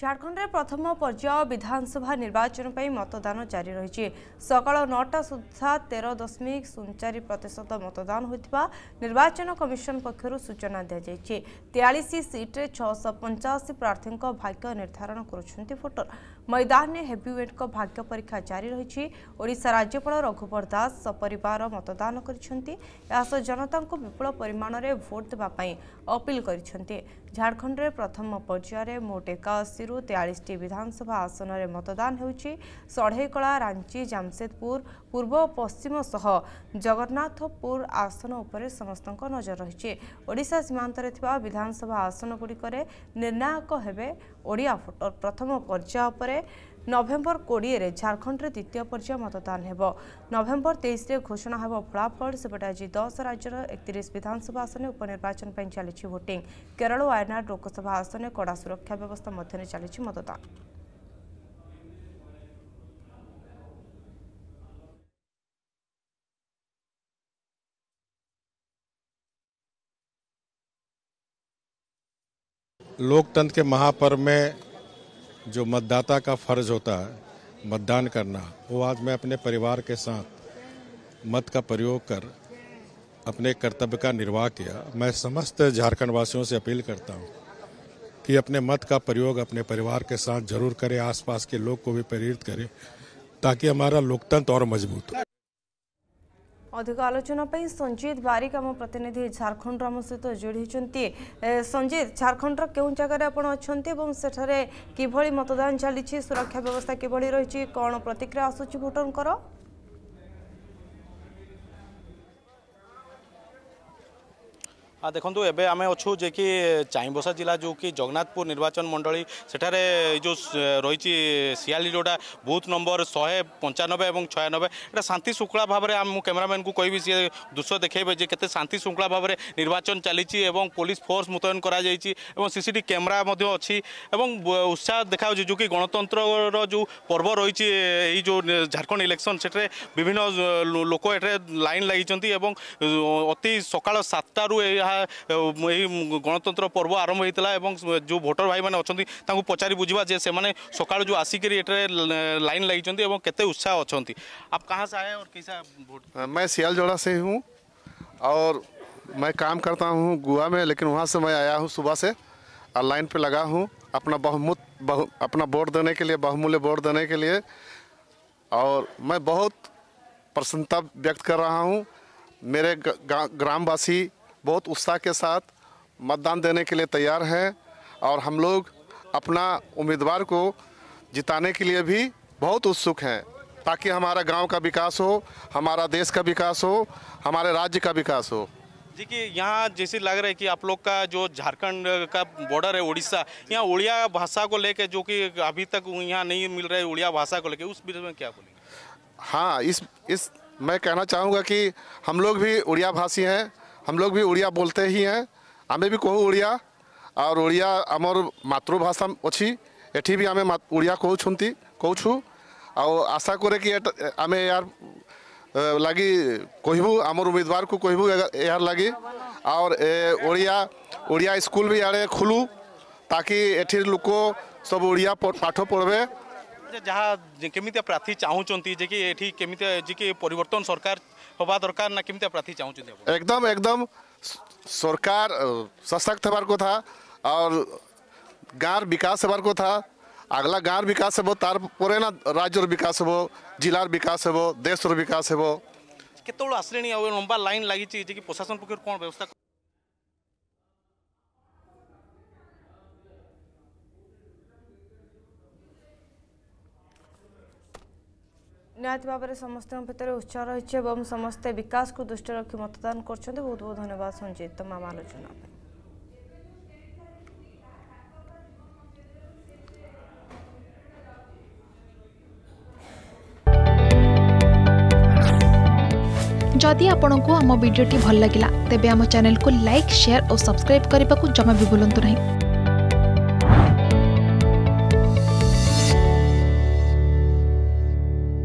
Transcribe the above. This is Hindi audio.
ଝାଡ଼ଖଣ୍ଡରେ ପ୍ରଥମ ପର୍ଯ୍ୟାୟ ବିଧାନସଭା ନିର୍ବାଚନ ପାଇଁ ମତଦାନ ଜାରି ରହିଛି ସକାଳ ନଅଟା ସୁଦ୍ଧା ତେର ଦଶମିକ ଶୂନ ଚାରି ପ୍ରତିଶତ ମତଦାନ ହୋଇଥିବା ନିର୍ବାଚନ କମିଶନ ପକ୍ଷରୁ ସୂଚନା ଦିଆଯାଇଛି ତେୟାଳିଶ ସିଟ୍ରେ ଛଅଶହ ପଞ୍ଚାଅଶୀ ପ୍ରାର୍ଥୀଙ୍କ ଭାଗ୍ୟ ନିର୍ଦ୍ଧାରଣ କରୁଛନ୍ତି ଭୋଟର ମଇଦାନରେ ହେଭିୱେଟ୍ଙ୍କ ଭାଗ୍ୟ ପରୀକ୍ଷା ଜାରି ରହିଛି ଓଡ଼ିଶା ରାଜ୍ୟପାଳ ରଘୁବର ଦାସ ସପରିବାର ମତଦାନ କରିଛନ୍ତି ଏହାସହ ଜନତାଙ୍କୁ ବିପୁଳ ପରିମାଣରେ ଭୋଟ୍ ଦେବା ପାଇଁ ଅପିଲ କରିଛନ୍ତି ଝାଡ଼ଖଣ୍ଡରେ ପ୍ରଥମ ପର୍ଯ୍ୟାୟରେ ମୋଟ ଏକାଅଶୀ ରାଜ୍ୟରୁ ତେୟାଳିଶଟି ବିଧାନସଭା ଆସନରେ ମତଦାନ ହେଉଛି ଷଢ଼େଇକଳା ରାଞ୍ଚି ଜାମସେଦପୁର ପୂର୍ବ ପଶ୍ଚିମ ସହ ଜଗନ୍ନାଥପୁର ଆସନ ଉପରେ ସମସ୍ତଙ୍କ ନଜର ରହିଛି ଓଡ଼ିଶା ସୀମାନ୍ତରେ ଥିବା ବିଧାନସଭା ଆସନଗୁଡ଼ିକରେ ନିର୍ଣ୍ଣାୟକ ହେବେ ଓଡ଼ିଆ ଭୋଟର ପ୍ରଥମ ପର୍ଯ୍ୟାୟ ଉପରେ ନଭେମ୍ବର କୋଡ଼ିଏରେ ଝାଡ଼ଖଣ୍ଡରେ ଦ୍ୱିତୀୟ ପର୍ଯ୍ୟାୟ ମତଦାନ ହେବ ନଭେମ୍ବର ତେଇଶରେ ଘୋଷଣା ହେବ ଫଳାଫଳ ସେପଟେ ଆଜି ଦଶ ରାଜ୍ୟର ଏକତିରିଶ ବିଧାନସଭା ଆସନ ଉପନିର୍ବାଚନ ପାଇଁ ଚାଲିଛି ଭୋଟିଂ କେରଳ ଓ ଆୟନାଡ଼ ଲୋକସଭା ଆସନରେ କଡ଼ା ସୁରକ୍ଷା ବ୍ୟବସ୍ଥା ମଧ୍ୟରେ ଚାଲିଛି ମତଦାନ लोकतंत्र के महापर्व में जो मतदाता का फर्ज होता है मतदान करना वो आज मैं अपने परिवार के साथ मत का प्रयोग कर अपने कर्तव्य का निर्वाह किया मैं समस्त झारखंड वासियों से अपील करता हूँ कि अपने मत का प्रयोग अपने परिवार के साथ जरूर करें आसपास के लोग को भी प्रेरित करें ताकि हमारा लोकतंत्र और मजबूत हो अधिक आलोचना संजीत बारिक आम प्रतिनिधि झारखंड आम सहित जोड़ी संजीत झारखंड क्यों जगार अच्छा सेठे किभली मतदान चली सुरक्षा व्यवस्था किभली रही कौन प्रतिक्रिया आसूरी भोटर ଦେଖନ୍ତୁ ଏବେ ଆମେ ଅଛୁ ଯେ କି ଚାଇଁବସା ଜିଲ୍ଲା ଯେଉଁ କି ଜଗନ୍ନାଥପୁର ନିର୍ବାଚନ ମଣ୍ଡଳୀ ସେଠାରେ ଯେଉଁ ରହିଛି ସିଆଲି ଯେଉଁଟା ବୁଥ୍ ନମ୍ବର ଶହେ ପଞ୍ଚାନବେ ଏବଂ ଛୟାନବେ ଏଇଟା ଶାନ୍ତି ଶୃଙ୍ଖଳା ଭାବରେ ମୁଁ କ୍ୟାମେରାମ୍ୟାନ୍କୁ କହିବି ସିଏ ଦୃଶ୍ୟ ଦେଖାଇବେ ଯେ କେତେ ଶାନ୍ତି ଶୃଙ୍ଖଳା ଭାବରେ ନିର୍ବାଚନ ଚାଲିଛି ଏବଂ ପୋଲିସ ଫୋର୍ସ ମୁତୟନ କରାଯାଇଛି ଏବଂ ସିସିଟି କ୍ୟାମେରା ମଧ୍ୟ ଅଛି ଏବଂ ଉତ୍ସାହ ଦେଖାଯାଉଛି ଯେଉଁ କି ଗଣତନ୍ତ୍ରର ଯେଉଁ ପର୍ବ ରହିଛି ଏଇ ଯେଉଁ ଝାଡ଼ଖଣ୍ଡ ଇଲେକ୍ସନ୍ ସେଠାରେ ବିଭିନ୍ନ ଲୋକ ଏଠାରେ ଲାଇନ୍ ଲାଗିଛନ୍ତି ଏବଂ ଅତି ସକାଳ ସାତଟାରୁ ଏହା गणतंत्र पर्व आरंभ होता है और जो भोटर भाई मैंने अच्छा पचारि बुझा जे से सका जो आसिक लाइन लगे ଲାଇନ୍ उत्साह अच्छा आप कहाँ से आए और कैसा मैं सियालजोड़ा से हूँ और मैं काम करता हूँ गोवा में लेकिन वहाँ से मैं आया हूँ सुबह से और लाइन पर लगा हूँ अपना बहुमूत बहु अपना वोट देने के लिए बहुमूल्य वोट देने के लिए और मैं बहुत प्रसन्नता व्यक्त कर रहा हूँ मेरे ग्रामवासी बहुत उत्साह के साथ मतदान देने के लिए तैयार हैं और हम लोग अपना उम्मीदवार को जिताने के लिए भी बहुत उत्सुक हैं ताकि हमारा गांव का विकास हो हमारा देश का विकास हो हमारे राज्य का विकास हो जी कि यहाँ जैसे लग रहा है कि आप लोग का जो झारखंड का बॉर्डर है उड़ीसा यहाँ उड़िया भाषा को लेकर जो कि अभी तक यहाँ नहीं मिल रहा है उड़िया भाषा को लेकर उस विषय में क्या बोलेंगे हाँ इस इस मैं कहना चाहूँगा कि हम लोग भी उड़िया भाषी हैं हम लोग भी उड़िया बोलते ही हैं आम भी कहू उड़िया और उड़िया आमर मातृभाषा अच्छी एटी भी आम उड़िया कहते कहूँ आशा करे कि आम यार लगी कहबू आम उम्मीदवार को कहबू यार लगी और ओडिया ओडिया स्कूल भी आड़े खोलू ताकि लोक सब ओडिया पाठ पढ़वे जहाँ केमी प्रार्थी चाहूँ कि केमी सरकार हवा दरकार ना केमी प्रार्थी चाहते एकदम एकदम सरकार सशक्त हबार कथा और गाँव विकास हबार कथा अगला गाँव विकास हे तार ना राज्य विकास हे जिलार विकास हे देश विकास हे केत आस लंबा लाइन लगी प्रशासन पक्ष कौन व्यवस्था ନିହାତି ଭାବରେ ସମସ୍ତଙ୍କ ଭିତରେ ଉତ୍ସାହ ରହିଛି ଏବଂ ସମସ୍ତେ ବିକାଶକୁ ଦୃଷ୍ଟିରେ ରଖି ମତଦାନ କରୁଛନ୍ତି ବହୁତ ବହୁତ ଧନ୍ୟବାଦ ସଞ୍ଜିତ ତମାମ ଆଲୋଚନା ପାଇଁ जदि आपण को आम भिडी भल लगा तेब आम चेल्क लाइक सेयार और सब्सक्राइब करने को जमा भी भूलु ना